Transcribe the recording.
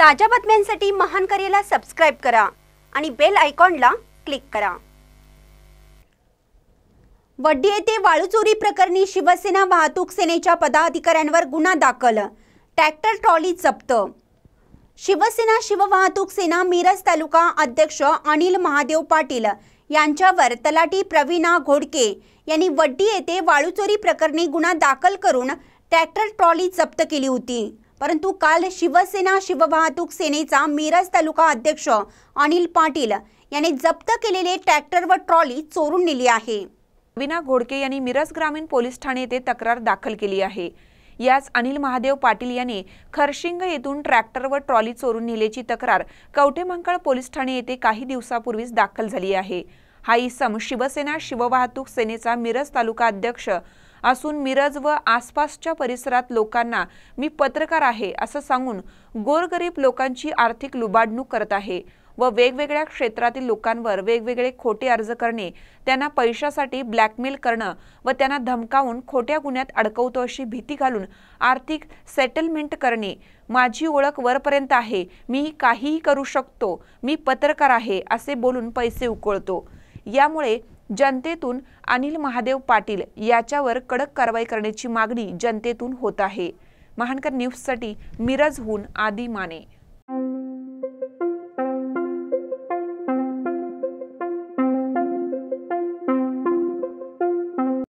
ताज्या बातम्यांसाठी महान करेला सबस्क्राईब करा आणि बेल आयकॉनला क्लिक करा वड्डी येथे वाळूचोरी प्रकरणी शिवसेना वाहतूक सेनेच्या पदाधिकाऱ्यांवर गुन्हा दाखल ट्रॅक्टर ट्रॉली जप्त शिवसेना शिववाहतूक सेना मिरज तालुका अध्यक्ष अनिल महादेव पाटील यांच्यावर तलाठी प्रवीणा घोडके यांनी वड्डी येथे वाळूचोरी प्रकरणी गुन्हा दाखल करून ट्रॅक्टर ट्रॉली जप्त केली होती परंतु काल शिवसेना शिववाहतूक सेनेचा मिरज तालुका अध्यक्ष अनिल पाटील यांनी जप्त केलेले ट्रॅक्टर व ट्रॉली चोरून नेली आहे विना घोडके यांनी मिरज ग्रामीण पोलीस ठाणे येथे तक्रार दाखल केली आहे याच अनिल महादेव पाटील यांनी खरशिंग येथून ट्रॅक्टर व ट्रॉली चोरून नेल्याची तक्रार कवठेमंकळ पोलीस ठाणे येथे काही दिवसापूर्वीच दाखल झाली आहे हा इसम शिवसेना शिववाहतूक सेनेचा मिरज तालुका अध्यक्ष असून मिरज व आसपासच्या परिसरात लोकांना मी पत्रकार आहे असं सांगून गोरगरीब लोकांची आर्थिक लुबाडणूक करत आहे व वेगवेगळ्या क्षेत्रातील लोकांवर वेगवेगळे खोटे अर्ज करणे त्यांना पैशासाठी ब्लॅकमेल करणं व त्यांना धमकावून खोट्या गुन्ह्यात अडकवतो अशी भीती घालून आर्थिक सेटलमेंट करणे माझी ओळख वरपर्यंत आहे मी काहीही करू शकतो मी पत्रकार आहे असे बोलून पैसे उकळतो यामुळे जनतेतून अनिल महादेव पाटील याच्यावर कडक कारवाई करण्याची मागणी जनतेतून होत आहे महानकर न्यूजसाठी मिरजहून आदी माने